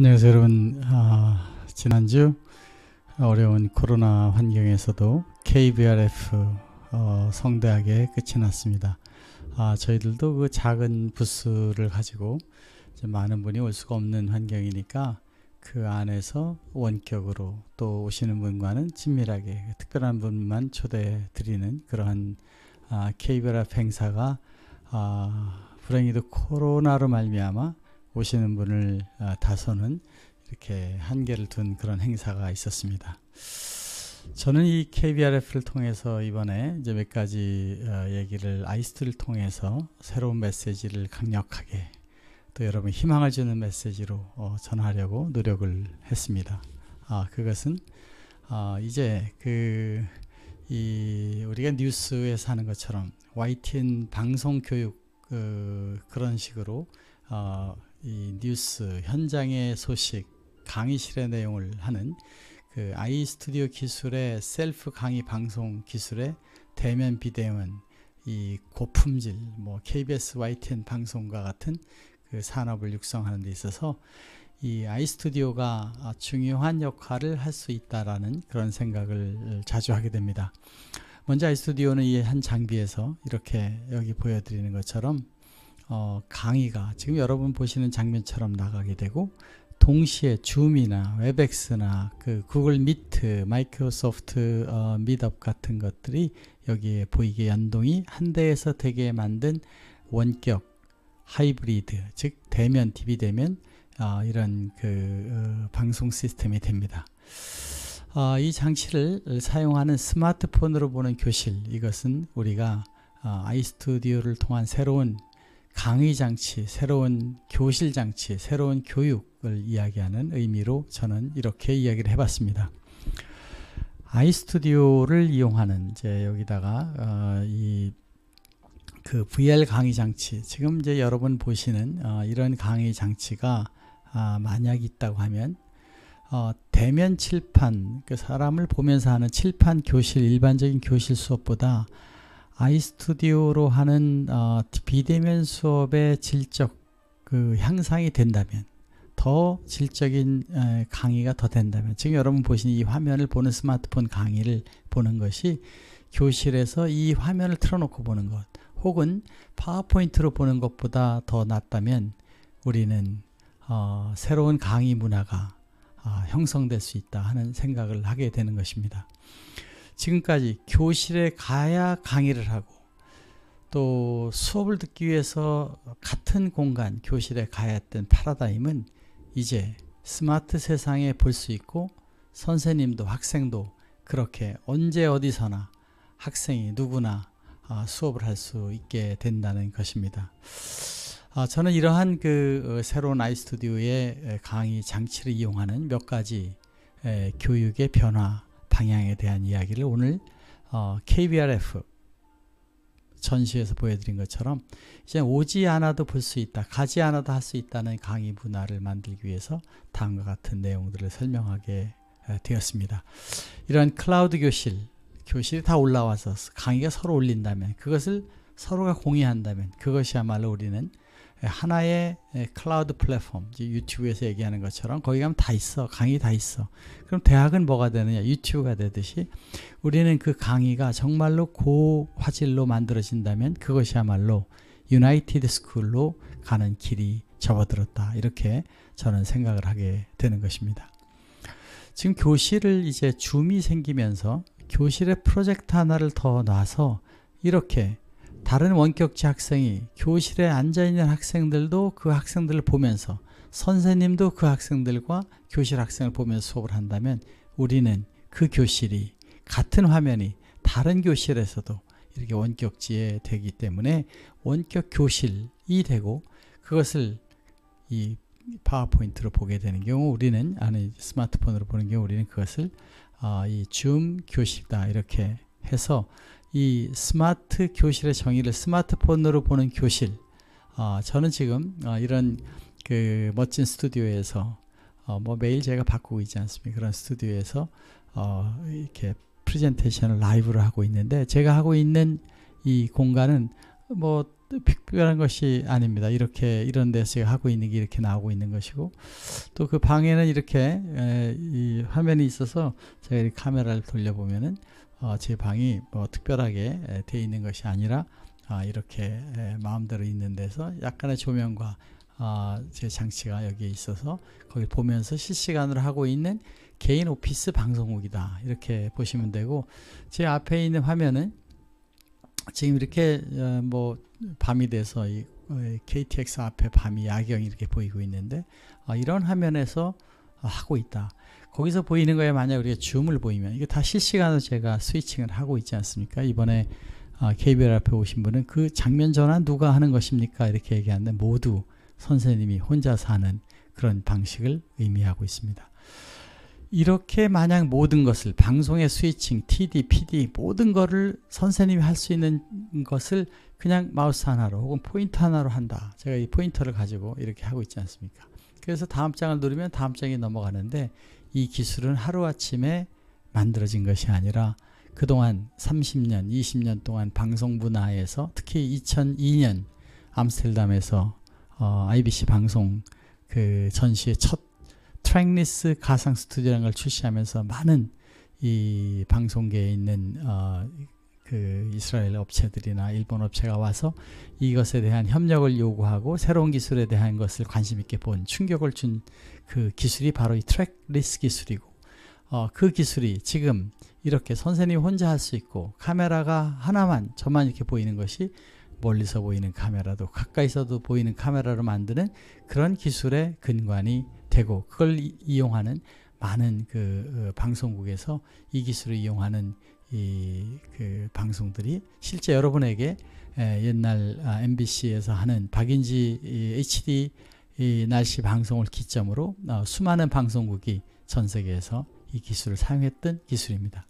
안녕하세요 여러분 아, 지난주 어려운 코로나 환경에서도 KBRF 어, 성대하게 끝이 났습니다 아, 저희들도 그 작은 부스를 가지고 많은 분이 올 수가 없는 환경이니까 그 안에서 원격으로 또 오시는 분과는 친밀하게 특별한 분만 초대해 드리는 그러한 아, KBRF 행사가 아, 불행히도 코로나로 말미암아 오시는 분을 아, 다서는 이렇게 한계를 둔 그런 행사가 있었습니다. 저는 이 KBRF를 통해서 이번에 이제 몇 가지 어, 얘기를 아이스트를 통해서 새로운 메시지를 강력하게 또 여러분 희망을 주는 메시지로 어, 전하려고 노력을 했습니다. 아 그것은 아, 이제 그이 우리가 뉴스에서 는 것처럼 YTN 방송 교육 그, 그런 식으로 어, 이 뉴스 현장의 소식 강의실의 내용을 하는 그 아이 스튜디오 기술의 셀프 강의 방송 기술의 대면 비대면 이 고품질 뭐 KBS YTN 방송과 같은 그 산업을 육성하는 데 있어서 이 아이스튜디오가 중요한 역할을 할 수 있다라는 그런 생각을 자주 하게 됩니다. 먼저 아이스튜디오는 이 한 장비에서 이렇게 여기 보여드리는 것처럼 어, 강의가 지금 여러분 보시는 장면처럼 나가게 되고 동시에 줌이나 웹엑스나 그 구글 미트, 마이크로소프트 어, 밋업 같은 것들이 여기에 보이게 연동이 한 대에서 되게 만든 원격 하이브리드 즉 대면 TV 대면 어, 이런 그 어, 방송 시스템이 됩니다. 어, 이 장치를 사용하는 스마트폰으로 보는 교실 이것은 우리가 어, 아이스튜디오를 통한 새로운 강의 장치, 새로운 교실 장치, 새로운 교육을 이야기하는 의미로 저는 이렇게 이야기를 해봤습니다. 아이스튜디오를 이용하는 이제 여기다가 어, 이그 VR 강의 장치 지금 이제 여러분 보시는 어, 이런 강의 장치가 아, 만약 있다고 하면 어, 대면 칠판 그 사람을 보면서 하는 칠판 교실 일반적인 교실 수업보다 아이스튜디오로 하는 어, 비대면 수업의 질적 그 향상이 된다면 더 질적인 에, 강의가 더 된다면 지금 여러분 보시는 이 화면을 보는 스마트폰 강의를 보는 것이 교실에서 이 화면을 틀어놓고 보는 것 혹은 파워포인트로 보는 것보다 더 낫다면 우리는 어, 새로운 강의 문화가 어, 형성될 수 있다 하는 생각을 하게 되는 것입니다. 지금까지 교실에 가야 강의를 하고 또 수업을 듣기 위해서 같은 공간 교실에 가야 했던 패러다임은 이제 스마트 세상에 볼 수 있고 선생님도 학생도 그렇게 언제 어디서나 학생이 누구나 아, 수업을 할 수 있게 된다는 것입니다. 아, 저는 이러한 그 어, 새로운 아이스튜디오의 강의 장치를 이용하는 몇 가지 교육의 변화 방향에 대한 이야기를 오늘 어, KBRF 전시에서 보여드린 것처럼 이제 오지 않아도 볼 수 있다, 가지 않아도 할 수 있다는 강의 문화를 만들기 위해서 다음과 같은 내용들을 설명하게 되었습니다. 이런 클라우드 교실, 교실이 다 올라와서 강의가 서로 올린다면 그것을 서로가 공유한다면 그것이야말로 우리는 하나의 예, 클라우드 플랫폼, 유튜브에서 얘기하는 것처럼 거기 가면 다 있어. 강의 다 있어. 그럼 대학은 뭐가 되느냐? 유튜브가 되듯이 우리는 그 강의가 정말로 고화질로 만들어진다면 그것이야말로 유나이티드 스쿨로 가는 길이 접어들었다. 이렇게 저는 생각을 하게 되는 것입니다. 지금 교실을 이제 줌이 생기면서 교실에 프로젝트 하나를 더 놔서 이렇게 다른 원격지 학생이 교실에 앉아있는 학생들도 그 학생들을 보면서 선생님도 그 학생들과 교실 학생을 보면서 수업을 한다면 우리는 그 교실이 같은 화면이 다른 교실에서도 이렇게 원격지에 되기 때문에 원격 교실이 되고 그것을 이 파워포인트로 보게 되는 경우 우리는 아니 스마트폰으로 보는 경우 우리는 그것을 어, 이줌 교실다 이 이렇게 해서 이 스마트 교실의 정의를 스마트폰으로 보는 교실. 어, 저는 지금 어, 이런 그 멋진 스튜디오에서 어, 뭐 매일 제가 바꾸고 있지 않습니까? 그런 스튜디오에서 어, 이렇게 프레젠테이션을 라이브로 하고 있는데 제가 하고 있는 이 공간은 뭐 특별한 것이 아닙니다. 이렇게 이런 데서 제가 하고 있는 게 이렇게 나오고 있는 것이고 또 그 방에는 이렇게 에, 이 화면이 있어서 제가 이 카메라를 돌려보면은 어, 제 방이 뭐 특별하게 되어 있는 것이 아니라 아, 이렇게 마음대로 있는 데서 약간의 조명과 아, 제 장치가 여기에 있어서 거기 보면서 실시간으로 하고 있는 개인 오피스 방송국이다 이렇게 보시면 되고 제 앞에 있는 화면은 지금 이렇게 어, 뭐 밤이 돼서 KTX 어, 앞에 밤이 야경 이렇게 보이고 있는데 아, 이런 화면에서 하고 있다. 거기서 보이는 거에 만약 우리가 줌을 보이면 이게 다 실시간으로 제가 스위칭을 하고 있지 않습니까? 이번에 KBL 아, 앞에 오신 분은 그 장면 전환 누가 하는 것입니까? 이렇게 얘기하는데 모두 선생님이 혼자 사는 그런 방식을 의미하고 있습니다. 이렇게 만약 모든 것을 방송의 스위칭, TD, PD 모든 것을 선생님이 할 수 있는 것을 그냥 마우스 하나로 혹은 포인트 하나로 한다. 제가 이 포인터를 가지고 이렇게 하고 있지 않습니까? 그래서 다음 장을 누르면 다음 장이 넘어가는데 이 기술은 하루아침에 만들어진 것이 아니라 그동안 30년, 20년 동안 방송 분야에서 특히 2002년 암스텔르담에서 어, IBC 방송 그 전시의 첫 트랙리스 가상 스튜디오라는 걸 출시하면서 많은 이 방송계에 있는 어, 그 이스라엘 업체들이나 일본 업체가 와서 이것에 대한 협력을 요구하고 새로운 기술에 대한 것을 관심 있게 본 충격을 준 그 기술이 바로 이 트랙리스 기술이고 어, 그 기술이 지금 이렇게 선생님 혼자 할 수 있고 카메라가 하나만 저만 이렇게 보이는 것이 멀리서 보이는 카메라도 가까이서도 보이는 카메라로 만드는 그런 기술의 근간이 되고 그걸 이, 이용하는 많은 그 어, 방송국에서 이 기술을 이용하는 이그 방송들이 실제 여러분에게 옛날 아, MBC에서 하는 박인지 HD 날씨 방송을 기점으로 어, 수많은 방송국이 전 세계에서 이 기술을 사용했던 기술입니다.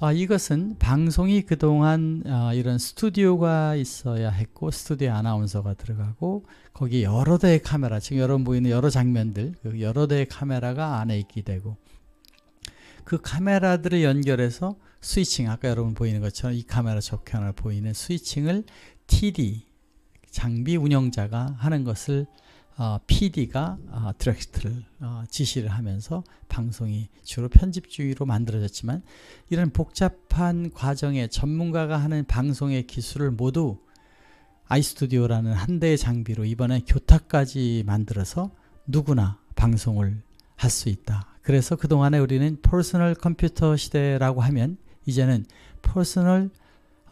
아, 이것은 방송이 그동안 아, 이런 스튜디오가 있어야 했고 스튜디오 아나운서가 들어가고 거기 여러 대의 카메라 지금 여러분 보이는 여러 장면들 그 여러 대의 카메라가 안에 있게 되고 그 카메라들을 연결해서 스위칭 아까 여러분 보이는 것처럼 이 카메라 저 카메라 보이는 스위칭을 TD 장비 운영자가 하는 것을 어, PD가 어, 디렉트를 어, 지시를 하면서 방송이 주로 편집주의로 만들어졌지만 이런 복잡한 과정에 전문가가 하는 방송의 기술을 모두 아이스튜디오라는 한 대의 장비로 이번에 교탁까지 만들어서 누구나 방송을 할 수 있다. 그래서 그동안에 우리는 퍼스널 컴퓨터 시대라고 하면 이제는 퍼스널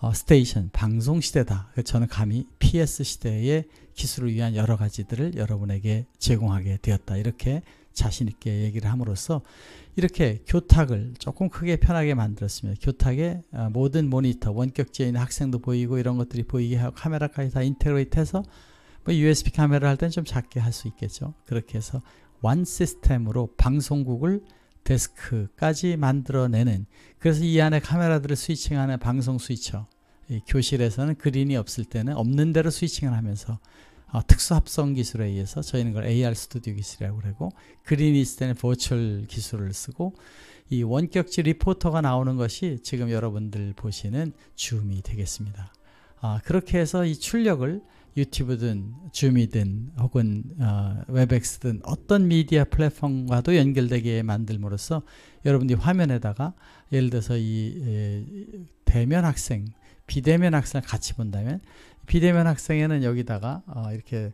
어, 스테이션 방송 시대다. 저는 감히 PS 시대의 기술을 위한 여러 가지들을 여러분에게 제공하게 되었다. 이렇게 자신 있게 얘기를 함으로써 이렇게 교탁을 조금 크게 편하게 만들었습니다. 교탁에 어, 모든 모니터, 원격지에 학생도 보이고 이런 것들이 보이게 하고 카메라까지 다 인테그레이트해서 뭐 USB 카메라 할때좀 작게 할 수 있겠죠. 그렇게 해서 완 시스템으로 방송국을 데스크까지 만들어내는 그래서 이 안에 카메라들을 스위칭하는 방송 스위처 교실에서는 그린이 없을 때는 없는 대로 스위칭을 하면서 어, 특수 합성 기술에 의해서 저희는 걸 AR 스튜디오 기술이라고 그러고 그린이 있을 때는 보철 기술을 쓰고 이 원격지 리포터가 나오는 것이 지금 여러분들 보시는 줌이 되겠습니다. 아, 그렇게 해서 이 출력을 유튜브든 줌이든 혹은 어, 웹엑스든 어떤 미디어 플랫폼과도 연결되게 만들므로써 여러분들이 화면에다가 예를 들어서 이 에, 대면 학생, 비대면 학생을 같이 본다면 비대면 학생에는 여기다가 어, 이렇게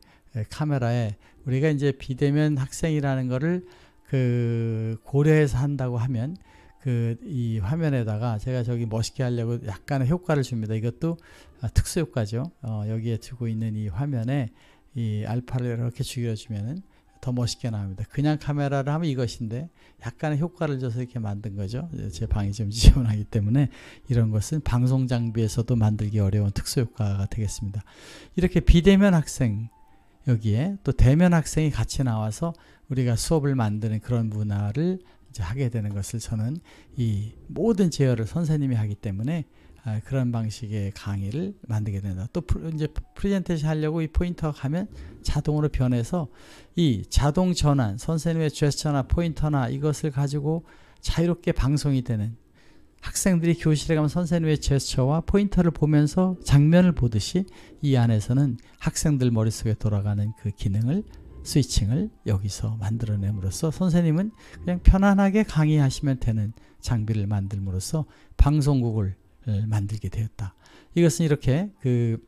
카메라에 우리가 이제 비대면 학생이라는 거를 그 고려해서 한다고 하면 그이 화면에다가 제가 저기 멋있게 하려고 약간의 효과를 줍니다. 이것도 아, 특수 효과죠. 어, 여기에 두고 있는 이 화면에 이 알파를 이렇게 죽여주면은 더 멋있게 나옵니다. 그냥 카메라를 하면 이것인데 약간의 효과를 줘서 이렇게 만든 거죠. 제 방이 좀 지저분하기 때문에 이런 것은 방송 장비에서도 만들기 어려운 특수 효과가 되겠습니다. 이렇게 비대면 학생 여기에 또 대면 학생이 같이 나와서 우리가 수업을 만드는 그런 문화를 이제 하게 되는 것을 저는 이 모든 제어를 선생님이 하기 때문에 아, 그런 방식의 강의를 만들게 된다. 또 프로, 이제 프레젠테이션 하려고 이 포인터 가면 자동으로 변해서 이 자동 전환, 선생님의 제스처나 포인터나 이것을 가지고 자유롭게 방송이 되는 학생들이 교실에 가면 선생님의 제스처와 포인터를 보면서 장면을 보듯이 이 안에서는 학생들 머릿속에 돌아가는 그 기능을 스위칭을 여기서 만들어냄으로써 선생님은 그냥 편안하게 강의하시면 되는 장비를 만들므로써 방송국을 만들게 되었다. 이것은 이렇게 그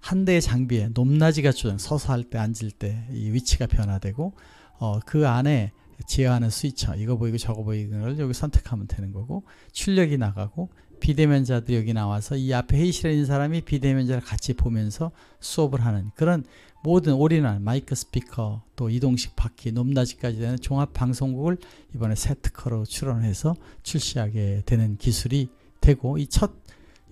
한 대의 장비에 높낮이가 주정 서서 할 때, 앉을 때 이 위치가 변화되고 어, 그 안에 제어하는 스위처, 이거 보이고 저거 보이고를 여기 선택하면 되는 거고 출력이 나가고 비대면자들이 여기 나와서 이 앞에 회의실에 있는 사람이 비대면자를 같이 보면서 수업을 하는 그런 모든 올인한 마이크 스피커 또 이동식 바퀴 높낮이까지 되는 종합 방송국을 이번에 세트커로 출원해서 출시하게 되는 기술이 되고 이 첫이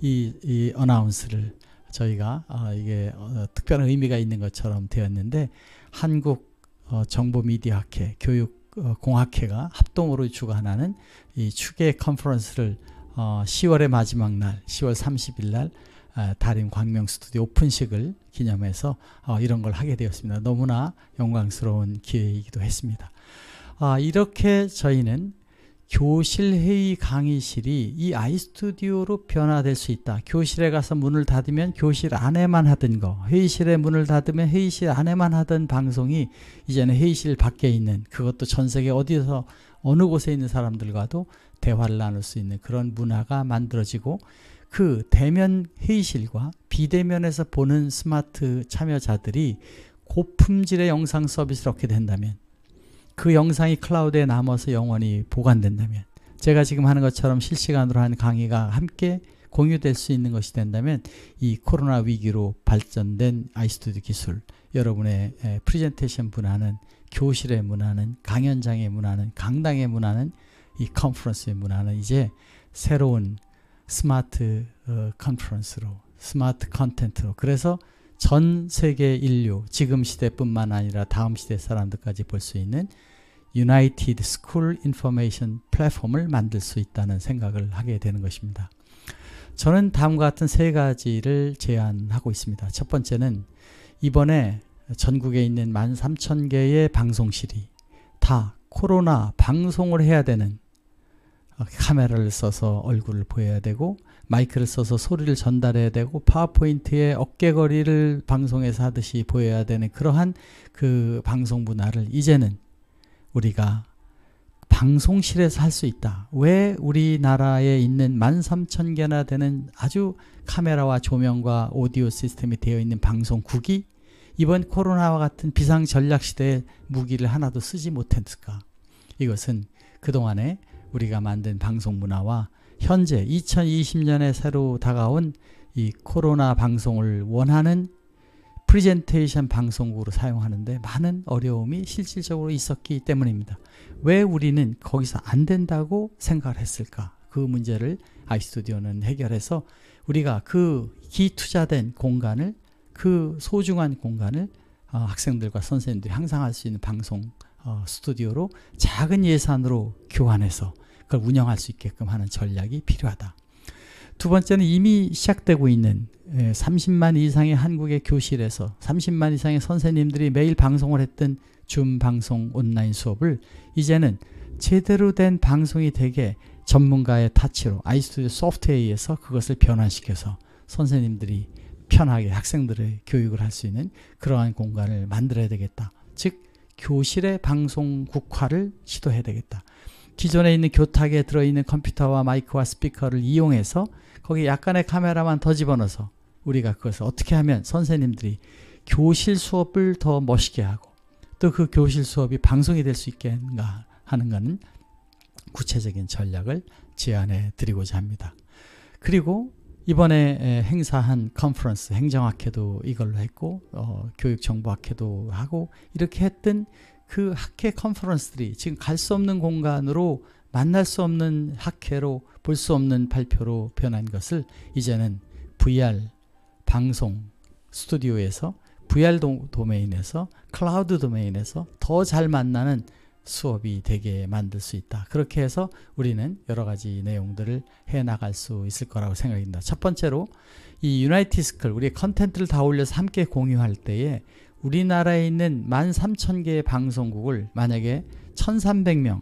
이, 이 어나운스를 저희가 아, 이게 어, 특별한 의미가 있는 것처럼 되었는데 한국 어, 정보미디어학회 교육 어, 공학회가 합동으로 주관하는 이 축의 컨퍼런스를 어, 10월의 마지막 날 10월 30일 날 아, 다림 광명 스튜디오 오픈식을 기념해서 어, 이런 걸 하게 되었습니다. 너무나 영광스러운 기회이기도 했습니다. 아, 이렇게 저희는 교실회의 강의실이 이 아이스튜디오로 변화될 수 있다. 교실에 가서 문을 닫으면 교실 안에만 하던 거, 회의실에 문을 닫으면 회의실 안에만 하던 방송이 이제는 회의실 밖에 있는 그것도 전 세계 어디서 어느 곳에 있는 사람들과도 대화를 나눌 수 있는 그런 문화가 만들어지고 그 대면 회의실과 비대면에서 보는 스마트 참여자들이 고품질의 영상 서비스를 얻게 된다면 그 영상이 클라우드에 남아서 영원히 보관된다면 제가 지금 하는 것처럼 실시간으로 하는 강의가 함께 공유될 수 있는 것이 된다면 이 코로나 위기로 발전된 아이스튜디 기술 여러분의 프리젠테이션 문화는 교실의 문화는 강연장의 문화는 강당의 문화는 이 컨퍼런스의 문화는 이제 새로운 스마트 어, 컨퍼런스로 스마트 컨텐츠로 그래서 전 세계 인류 지금 시대뿐만 아니라 다음 시대 사람들까지 볼 수 있는 유나이티드 스쿨 인포메이션 플랫폼을 만들 수 있다는 생각을 하게 되는 것입니다. 저는 다음과 같은 세 가지를 제안하고 있습니다. 첫 번째는 이번에 전국에 있는 13,000개의 방송실이 다 코로나 방송을 해야 되는 카메라를 써서 얼굴을 보여야 되고 마이크를 써서 소리를 전달해야 되고 파워포인트의 어깨거리를 방송에서 하듯이 보여야 되는 그러한 그 방송 문화를 이제는 우리가 방송실에서 할 수 있다. 왜 우리나라에 있는 13,000개나 되는 아주 카메라와 조명과 오디오 시스템이 되어 있는 방송국이 이번 코로나와 같은 비상 전략 시대에 무기를 하나도 쓰지 못했을까? 이것은 그동안에 우리가 만든 방송 문화와 현재 2020년에 새로 다가온 이 코로나 방송을 원하는 프리젠테이션 방송국으로 사용하는데 많은 어려움이 실질적으로 있었기 때문입니다. 왜 우리는 거기서 안 된다고 생각을 했을까? 그 문제를 아이스튜디오는 해결해서 우리가 그 기투자된 공간을 그 소중한 공간을 어, 학생들과 선생님들이 항상 할수 있는 방송 어, 스튜디오로 작은 예산으로 교환해서 그걸 운영할 수 있게끔 하는 전략이 필요하다. 두 번째는 이미 시작되고 있는 30만 이상의 한국의 교실에서 30만 이상의 선생님들이 매일 방송을 했던 줌 방송 온라인 수업을 이제는 제대로 된 방송이 되게 전문가의 타치로 아이스튜디오 소프트웨어에 서 그것을 변환시켜서 선생님들이 편하게 학생들의 교육을 할 수 있는 그러한 공간을 만들어야 되겠다. 즉 교실의 방송국화를 시도해야 되겠다. 기존에 있는 교탁에 들어있는 컴퓨터와 마이크와 스피커를 이용해서 거기 약간의 카메라만 더 집어넣어서 우리가 그것을 어떻게 하면 선생님들이 교실 수업을 더 멋있게 하고 또 그 교실 수업이 방송이 될 수 있겠는가 하는 것은 구체적인 전략을 제안해 드리고자 합니다. 그리고 이번에 행사한 컨퍼런스 행정학회도 이걸로 했고 어, 교육정보학회도 하고 이렇게 했던 그 학회 컨퍼런스들이 지금 갈 수 없는 공간으로 만날 수 없는 학회로 볼 수 없는 발표로 변한 것을 이제는 VR 방송 스튜디오에서 VR 도, 도메인에서 클라우드 도메인에서 더 잘 만나는 수업이 되게 만들 수 있다. 그렇게 해서 우리는 여러 가지 내용들을 해 나갈 수 있을 거라고 생각합니다. 첫 번째로 이 유나이티스클 우리 컨텐츠를 다 올려서 함께 공유할 때에 우리나라에 있는 13,000개의 방송국을 만약에 1,300명,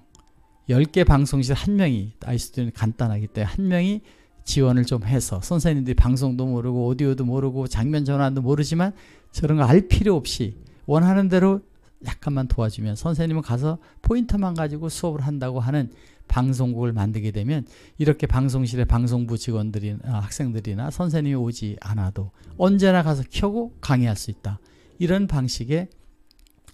10개 방송실 한 명이 아이스튜는 간단하기 때문에 한 명이 지원을 좀 해서 선생님들이 방송도 모르고 오디오도 모르고 장면 전환도 모르지만 저런 거 알 필요 없이 원하는 대로 약간만 도와주면 선생님은 가서 포인트만 가지고 수업을 한다고 하는 방송국을 만들게 되면 이렇게 방송실의 방송부 직원들이나 학생들이나 선생님이 오지 않아도 언제나 가서 켜고 강의할 수 있다. 이런 방식의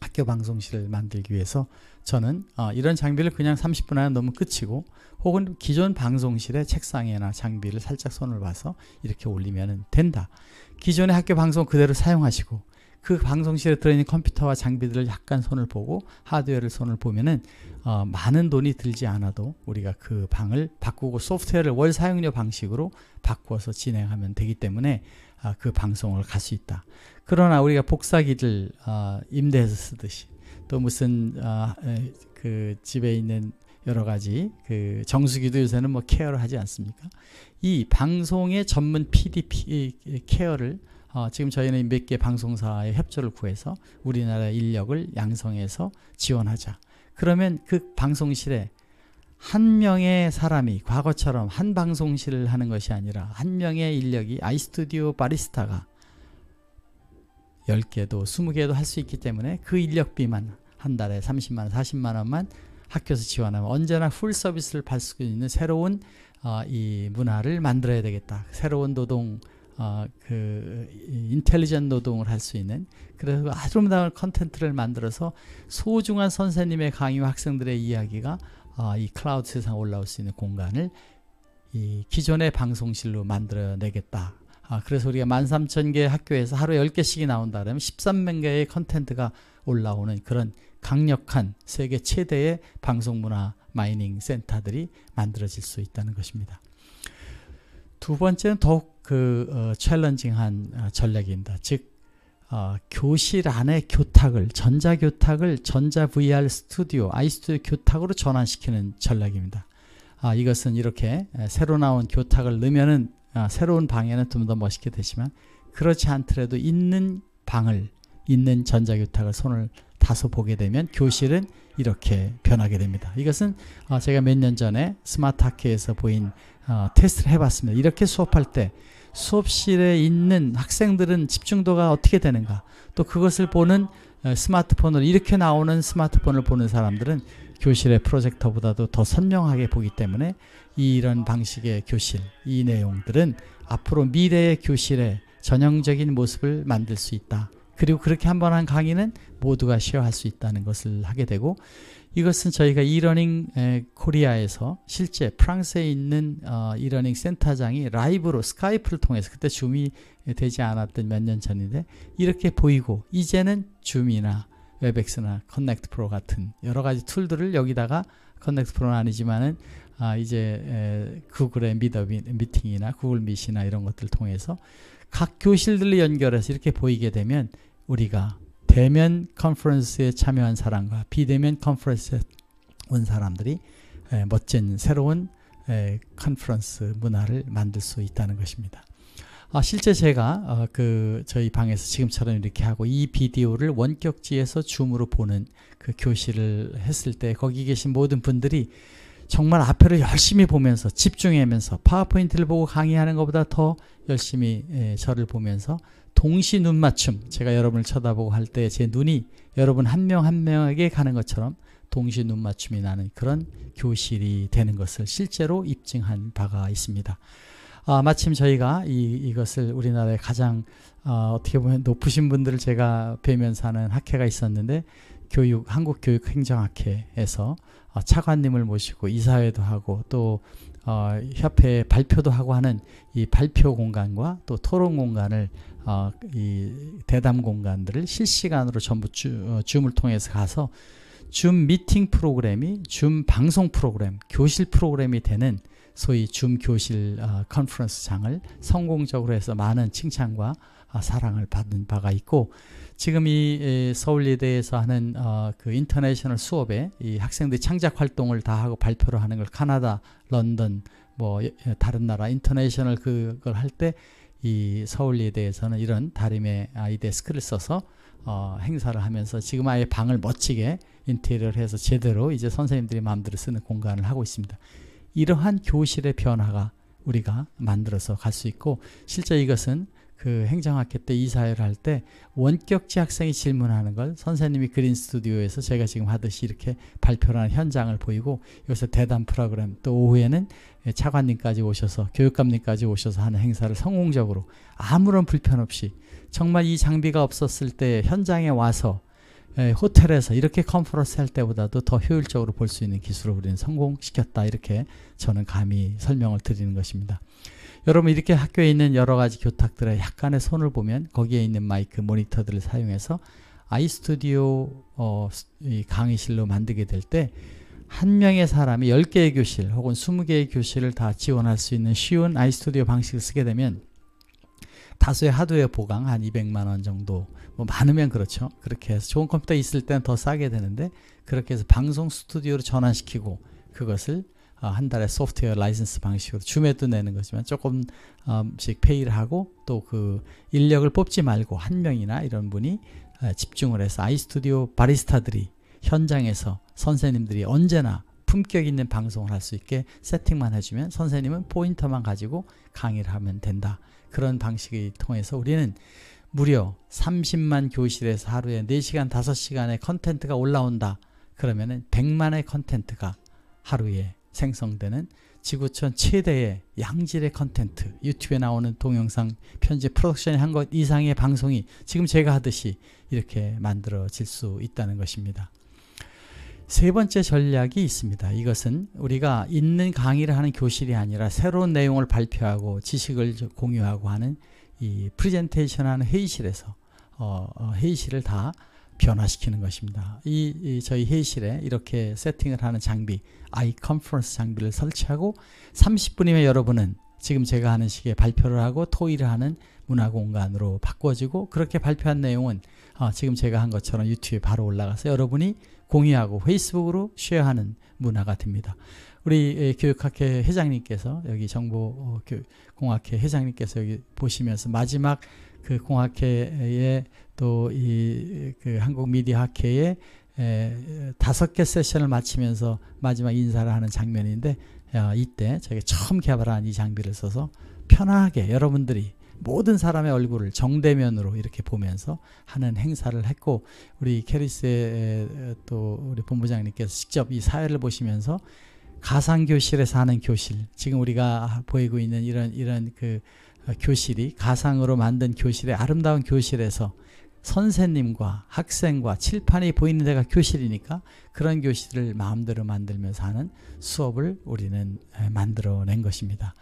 학교 방송실을 만들기 위해서 저는 어, 이런 장비를 그냥 30분 안에 넣으 끝이고 혹은 기존 방송실의 책상이나 장비를 살짝 손을 봐서 이렇게 올리면 된다. 기존의 학교 방송 그대로 사용하시고 그 방송실에 들어있는 컴퓨터와 장비들을 약간 손을 보고 하드웨어를 손을 보면은 어, 많은 돈이 들지 않아도 우리가 그 방을 바꾸고 소프트웨어를 월 사용료 방식으로 바꿔서 진행하면 되기 때문에 어, 그 방송을 갈 수 있다. 그러나 우리가 복사기를 어, 임대해서 쓰듯이 또 무슨 어, 그 집에 있는 여러 가지 그 정수기도 요새는 뭐 케어를 하지 않습니까? 이 방송의 전문 PDP 케어를 어, 지금 저희는 몇 개 방송사의 협조를 구해서 우리나라 인력을 양성해서 지원하자. 그러면 그 방송실에 한 명의 사람이 과거처럼 한 방송실을 하는 것이 아니라 한 명의 인력이 아이스튜디오 바리스타가 10개도 20개도 할 수 있기 때문에 그 인력비만 한 달에 30만원, 40만원만 학교에서 지원하면 언제나 풀 서비스를 받을 수 있는 새로운 어, 이 문화를 만들어야 되겠다. 새로운 노동 어, 그 인텔리전 노동을 할 수 있는 그래서 그 아름다운 컨텐츠를 만들어서 소중한 선생님의 강의와 학생들의 이야기가 어, 이 클라우드 세상 에 올라올 수 있는 공간을 이 기존의 방송실로 만들어내겠다. 아, 그래서 우리가 만3천개 학교에서 하루에 열개씩이 나온다 그러면 13만 개의 컨텐츠가 올라오는 그런 강력한 세계 최대의 방송문화 마이닝 센터들이 만들어질 수 있다는 것입니다. 두 번째는 더욱 그 어, 챌린징한 어, 전략입니다. 즉 어, 교실 안에 교탁을 전자 교탁을 전자 VR 스튜디오 아이스튜디오 교탁으로 전환시키는 전략입니다. 아, 이것은 이렇게 새로 나온 교탁을 넣으면은 아, 새로운 방에는 좀 더 멋있게 되지만 그렇지 않더라도 있는 방을 있는 전자 교탁을 손을 다소 보게 되면 교실은 이렇게 변하게 됩니다. 이것은 어, 제가 몇 년 전에 스마트 학회에서 보인 어, 테스트를 해봤습니다. 이렇게 수업할 때 수업실에 있는 학생들은 집중도가 어떻게 되는가 또 그것을 보는 어, 스마트폰으로 이렇게 나오는 스마트폰을 보는 사람들은 교실의 프로젝터보다도 더 선명하게 보기 때문에 이런 방식의 교실, 이 내용들은 앞으로 미래의 교실의 전형적인 모습을 만들 수 있다. 그리고 그렇게 한 번 한 강의는 모두가 쉬어할수 있다는 것을 하게 되고 이것은 저희가 이러닝 코리아에서 실제 프랑스에 있는 이러닝 어, 센터장이 라이브로 스카이프를 통해서 그때 줌이 되지 않았던 몇 년 전인데 이렇게 보이고 이제는 줌이나 웹엑스나 커넥트 프로 같은 여러 가지 툴들을 여기다가 커넥트 프로는 아니지만은 아 이제 구글의 미더비 미팅이나 구글 미시나 이런 것들을 통해서 각 교실들을 연결해서 이렇게 보이게 되면 우리가 대면 컨퍼런스에 참여한 사람과 비대면 컨퍼런스에 온 사람들이 멋진 새로운 컨퍼런스 문화를 만들 수 있다는 것입니다. 아, 실제 제가 어, 그 저희 방에서 지금처럼 이렇게 하고 이 비디오를 원격지에서 줌으로 보는 그 교실을 했을 때 거기 계신 모든 분들이 정말 앞에를 열심히 보면서 집중하면서 파워포인트를 보고 강의하는 것보다 더 열심히 예, 저를 보면서 동시 눈 맞춤 제가 여러분을 쳐다보고 할 때 제 눈이 여러분 한 명한 한 명에게 가는 것처럼 동시 눈 맞춤이 나는 그런 교실이 되는 것을 실제로 입증한 바가 있습니다. 아, 마침 저희가 이, 이것을 우리나라의 가장 어, 어떻게 보면 높으신 분들을 제가 뵈면서 하는 학회가 있었는데 교육 한국 교육 행정학회에서 어, 차관님을 모시고 이사회도 하고 또 어, 협회 발표도 하고 하는 이 발표 공간과 또 토론 공간을 어, 이 대담 공간들을 실시간으로 전부 주, 어, 줌을 통해서 가서 줌 미팅 프로그램이 줌 방송 프로그램, 교실 프로그램이 되는 소위 줌 교실 어, 컨퍼런스장을 성공적으로 해서 많은 칭찬과 아, 사랑을 받는 바가 있고 지금 이 서울예대에서 하는 어, 그 인터내셔널 수업에 이 학생들이 창작 활동을 다 하고 발표를 하는 걸 카나다, 런던 뭐 다른 나라 인터내셔널 그걸 할 때 이 서울예대에서는 이런 다림의 아이데스크를 써서 어, 행사를 하면서 지금 아예 방을 멋지게 인테리어를 해서 제대로 이제 선생님들이 마음대로 쓰는 공간을 하고 있습니다. 이러한 교실의 변화가 우리가 만들어서 갈 수 있고 실제 이것은 그 행정학회 때 이사회를 할 때 원격지 학생이 질문하는 걸 선생님이 그린 스튜디오에서 제가 지금 하듯이 이렇게 발표를 하는 현장을 보이고 여기서 대담 프로그램 또 오후에는 차관님까지 오셔서 교육감님까지 오셔서 하는 행사를 성공적으로 아무런 불편 없이 정말 이 장비가 없었을 때 현장에 와서 호텔에서 이렇게 컨퍼런스 할 때보다도 더 효율적으로 볼 수 있는 기술을 우리는 성공시켰다 이렇게 저는 감히 설명을 드리는 것입니다. 여러분 이렇게 학교에 있는 여러 가지 교탁들의 약간의 손을 보면 거기에 있는 마이크 모니터들을 사용해서 아이스튜디오 어, 강의실로 만들게 될 때 한 명의 사람이 10개의 교실 혹은 20개의 교실을 다 지원할 수 있는 쉬운 아이스튜디오 방식을 쓰게 되면 다수의 하드웨어 보강 한 200만 원 정도 뭐 많으면 그렇죠. 그렇게 해서 좋은 컴퓨터 있을 때는 더 싸게 되는데 그렇게 해서 방송 스튜디오로 전환시키고 그것을 어, 한 달에 소프트웨어 라이센스 방식으로 줌에도 내는 거지만 조금씩 페이를 하고 또 그 인력을 뽑지 말고 한 명이나 이런 분이 어, 집중을 해서 아이스튜디오 바리스타들이 현장에서 선생님들이 언제나 품격 있는 방송을 할 수 있게 세팅만 해주면 선생님은 포인터만 가지고 강의를 하면 된다. 그런 방식을 통해서 우리는 무려 30만 교실에서 하루에 4시간, 5시간의 컨텐츠가 올라온다. 그러면 100만의 컨텐츠가 하루에 생성되는 지구촌 최대의 양질의 컨텐트 유튜브에 나오는 동영상 편집 프로덕션이 한것 이상의 방송이 지금 제가 하듯이 이렇게 만들어질 수 있다는 것입니다. 세 번째 전략이 있습니다. 이것은 우리가 있는 강의를 하는 교실이 아니라 새로운 내용을 발표하고 지식을 공유하고 하는 이 프레젠테이션 하는 회의실에서 어, 어, 회의실을 다 변화시키는 것입니다. 이, 이 저희 회의실에 이렇게 세팅을 하는 장비, 아이 컨퍼런스 장비를 설치하고 30분이면 여러분은 지금 제가 하는 식의 발표를 하고 토의를 하는 문화 공간으로 바꿔지고 그렇게 발표한 내용은 어, 지금 제가 한 것처럼 유튜브에 바로 올라가서 여러분이 공유하고 페이스북으로 쉐어하는 문화가 됩니다. 우리 교육학회 회장님께서 여기 정보공학회 어, 회장님께서 여기 보시면서 마지막 그 공학회에 또이 그 한국 미디어 학회에 다섯 개 세션을 마치면서 마지막 인사를 하는 장면인데 야, 이때 저희가 처음 개발한 이 장비를 써서 편하게 여러분들이 모든 사람의 얼굴을 정대면으로 이렇게 보면서 하는 행사를 했고 우리 캐리스의 또 우리 본부장님께서 직접 이 사회를 보시면서 가상 교실에서 하는 교실 지금 우리가 보이고 있는 이런 이런 그 어, 교실이 가상으로 만든 교실의 아름다운 교실에서 선생님과 학생과 칠판이 보이는 데가 교실이니까 그런 교실을 마음대로 만들면서 하는 수업을 우리는 만들어낸 것입니다.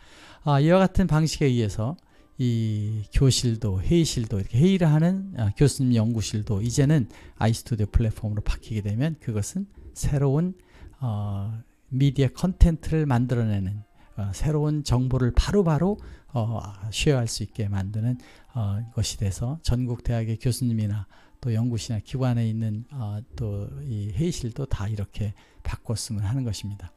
아, 이와 같은 방식에 의해서 이 교실도 회의실도 이렇게 회의를 하는 어, 교수님 연구실도 이제는 아이스튜디오 플랫폼으로 바뀌게 되면 그것은 새로운 어, 미디어 컨텐츠를 만들어내는 어, 새로운 정보를 바로바로 바로 어, 쉐어할 수 있게 만드는 어, 것이 돼서 전국 대학의 교수님이나 또 연구실이나 기관에 있는 어, 또 이 회의실도 다 이렇게 바꿨으면 하는 것입니다.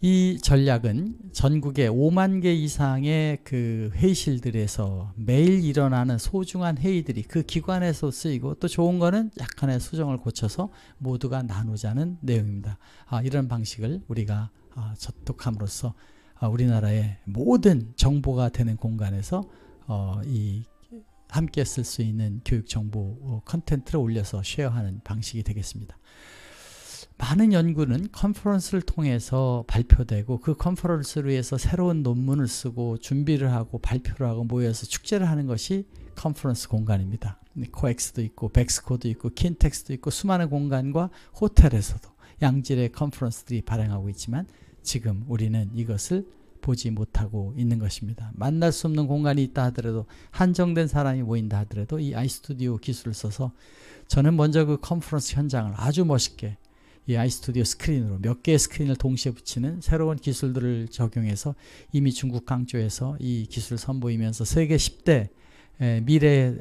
이 전략은 전국의 5만 개 이상의 그 회의실들에서 매일 일어나는 소중한 회의들이 그 기관에서 쓰이고 또 좋은 거는 약간의 수정을 고쳐서 모두가 나누자는 내용입니다. 아, 이런 방식을 우리가 아, 접독함으로써 아, 우리나라의 모든 정보가 되는 공간에서 어, 이 함께 쓸 수 있는 교육 정보 어, 컨텐츠를 올려서 쉐어하는 방식이 되겠습니다. 많은 연구는 컨퍼런스를 통해서 발표되고 그 컨퍼런스를 위해서 새로운 논문을 쓰고 준비를 하고 발표를 하고 모여서 축제를 하는 것이 컨퍼런스 공간입니다. 네, 코엑스도 있고 백스코도 있고 킨텍스도 있고 수많은 공간과 호텔에서도 양질의 컨퍼런스들이 발행하고 있지만 지금 우리는 이것을 보지 못하고 있는 것입니다. 만날 수 없는 공간이 있다 하더라도 한정된 사람이 모인다 하더라도 이 아이스튜디오 기술을 써서 저는 먼저 그 컨퍼런스 현장을 아주 멋있게 이 아이스튜디오 스크린으로 몇 개의 스크린을 동시에 붙이는 새로운 기술들을 적용해서 이미 중국 강조에서 이 기술을 선보이면서 세계 10대 미래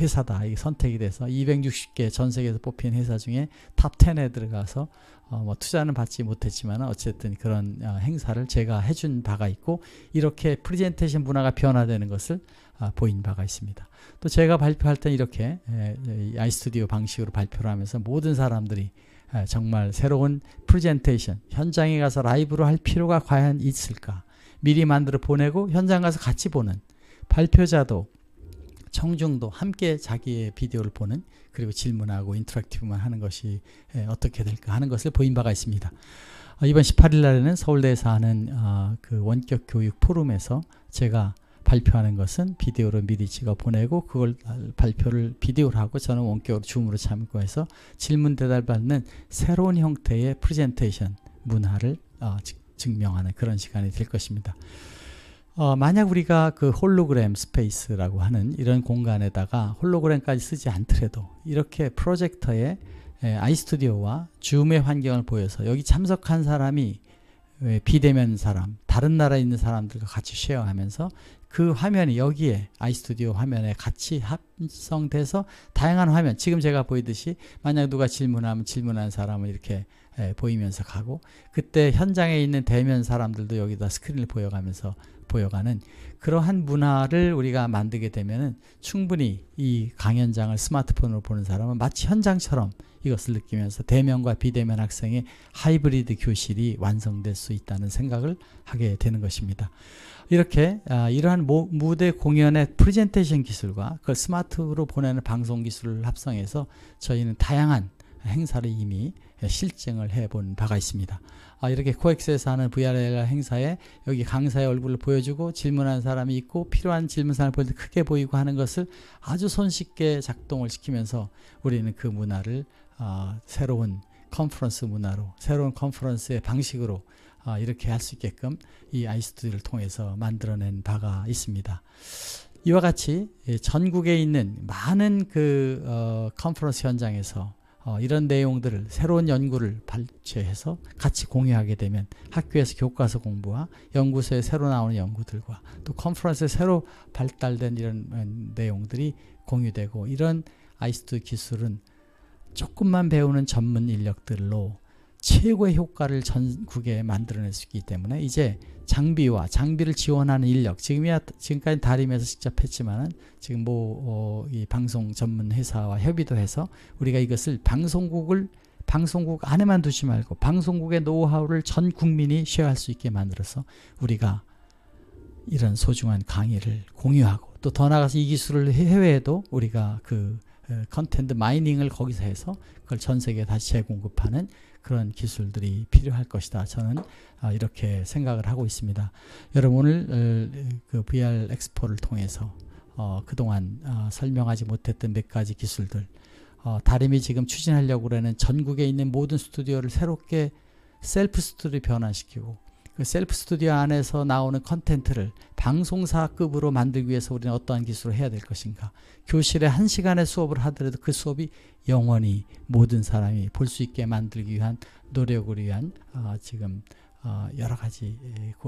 회사다 선택이 돼서 260개 전 세계에서 뽑힌 회사 중에 탑 10에 들어가서 어, 뭐 투자는 받지 못했지만 어쨌든 그런 어, 행사를 제가 해준 바가 있고 이렇게 프리젠테이션 문화가 변화되는 것을 어, 보인 바가 있습니다. 또 제가 발표할 때 이렇게 예, 예, 아이스튜디오 방식으로 발표를 하면서 모든 사람들이 에, 예, 정말 새로운 프리젠테이션 현장에 가서 라이브로 할 필요가 과연 있을까 미리 만들어 보내고 현장 가서 같이 보는 발표자도 청중도 함께 자기의 비디오를 보는 그리고 질문하고 인터랙티브만 하는 것이 예, 어떻게 될까 하는 것을 보인 바가 있습니다. 어, 이번 18일 날에는 서울대에서 하는 어, 그 원격 교육 포럼에서 제가 발표하는 것은 비디오로 미리 찍어 보내고 그걸 발표를 비디오로 하고 저는 원격으로 줌으로 참고해서 질문 대답 받는 새로운 형태의 프레젠테이션 문화를 어, 증명하는 그런 시간이 될 것입니다. 어, 만약 우리가 그 홀로그램 스페이스라고 하는 이런 공간에다가 홀로그램까지 쓰지 않더라도 이렇게 프로젝터에 아이스튜디오와 줌의 환경을 보여서 여기 참석한 사람이 비대면 사람, 다른 나라에 있는 사람들과 같이 쉐어하면서 그 화면이 여기에 아이스튜디오 화면에 같이 합성돼서 다양한 화면, 지금 제가 보이듯이 만약 누가 질문하면 질문한 사람을 이렇게 보이면서 가고 그때 현장에 있는 대면 사람들도 여기다 스크린을 보여가면서 보여가는 그러한 문화를 우리가 만들게 되면 충분히 이 강연장을 스마트폰으로 보는 사람은 마치 현장처럼 이것을 느끼면서 대면과 비대면 학생의 하이브리드 교실이 완성될 수 있다는 생각을 하게 되는 것입니다. 이렇게 아, 이러한 무대 공연의 프리젠테이션 기술과 그 스마트로 보내는 방송 기술을 합성해서 저희는 다양한 행사를 이미 실증을 해본 바가 있습니다. 아, 이렇게 코엑스에서 하는 VRL 행사에 여기 강사의 얼굴을 보여주고 질문하는 사람이 있고 필요한 질문사항을 보일 때 크게 보이고 하는 것을 아주 손쉽게 작동을 시키면서 우리는 그 문화를 아, 새로운 컨퍼런스 문화로 새로운 컨퍼런스의 방식으로 아, 이렇게 할 수 있게끔 이 아이스튜디오를 통해서 만들어낸 바가 있습니다. 이와 같이 예, 전국에 있는 많은 그 어, 컨퍼런스 현장에서 어, 이런 내용들을 새로운 연구를 발췌해서 같이 공유하게 되면 학교에서 교과서 공부와 연구소에 새로 나오는 연구들과 또 컨퍼런스에 새로 발달된 이런 어, 내용들이 공유되고 이런 아이스트 기술은 조금만 배우는 전문 인력들로 최고의 효과를 전국에 만들어낼 수 있기 때문에 이제 장비와 장비를 지원하는 인력 지금이야 지금까지 다림에서 직접 했지만은 지금 뭐이 어, 방송 전문 회사와 협의도 해서 우리가 이것을 방송국을 방송국 안에만 두지 말고 방송국의 노하우를 전 국민이 쉐어할 수 있게 만들어서 우리가 이런 소중한 강의를 공유하고 또 더 나아가서 이 기술을 해외에도 우리가 그 어, 컨텐츠 마이닝을 거기서 해서 그걸 전 세계에 다시 재공급하는 그런 기술들이 필요할 것이다. 저는 아, 이렇게 생각을 하고 있습니다. 여러분 오늘 어, 그 VR 엑스포를 통해서 어, 그동안 아, 설명하지 못했던 몇 가지 기술들 어, 다림이 지금 추진하려고 하는 전국에 있는 모든 스튜디오를 새롭게 셀프 스튜디오로 변환시키고 그 셀프 스튜디오 안에서 나오는 컨텐츠를 방송사급으로 만들기 위해서 우리는 어떠한 기술을 해야 될 것인가. 교실에 한 시간의 수업을 하더라도 그 수업이 영원히 모든 사람이 볼 수 있게 만들기 위한 노력을 위한 어, 지금 어, 여러 가지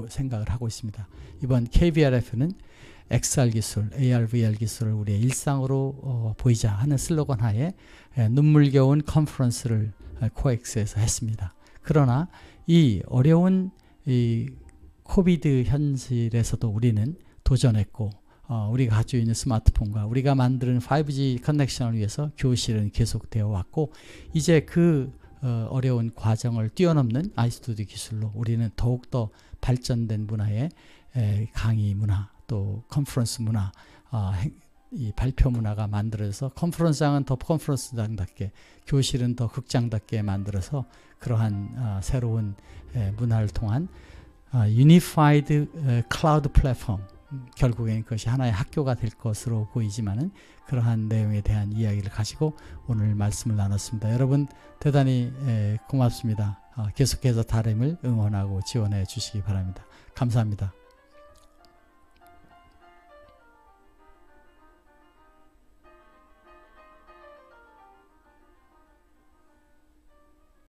생각을 하고 있습니다. 이번 KBRF는 XR 기술, AR, VR 기술을 우리의 일상으로 어, 보이자 하는 슬로건 하에 눈물겨운 컨퍼런스를 코엑스에서 했습니다. 그러나 이 어려운 이 코비드 현실에서도 우리는 도전했고 어, 우리가 가지고 있는 스마트폰과 우리가 만드는 5G 커넥션을 위해서 교실은 계속되어 왔고 이제 그 어, 어려운 과정을 뛰어넘는 아이스튜디 기술로 우리는 더욱더 발전된 문화의 에, 강의 문화 또 컨퍼런스 문화 어, 이 발표 문화가 만들어져서 컨퍼런스장은 더 컨퍼런스장답게 교실은 더 극장답게 만들어서 그러한 어, 새로운 에, 예, 문화를 통한 유니파이드 클라우드 플랫폼 결국엔 그것이 하나의 학교가 될 것으로 보이지만은 그러한 내용에 대한 이야기를 가지고 오늘 말씀을 나눴습니다. 여러분 대단히 에, 고맙습니다. 어, 계속해서 다림을 응원하고 지원해 주시기 바랍니다. 감사합니다.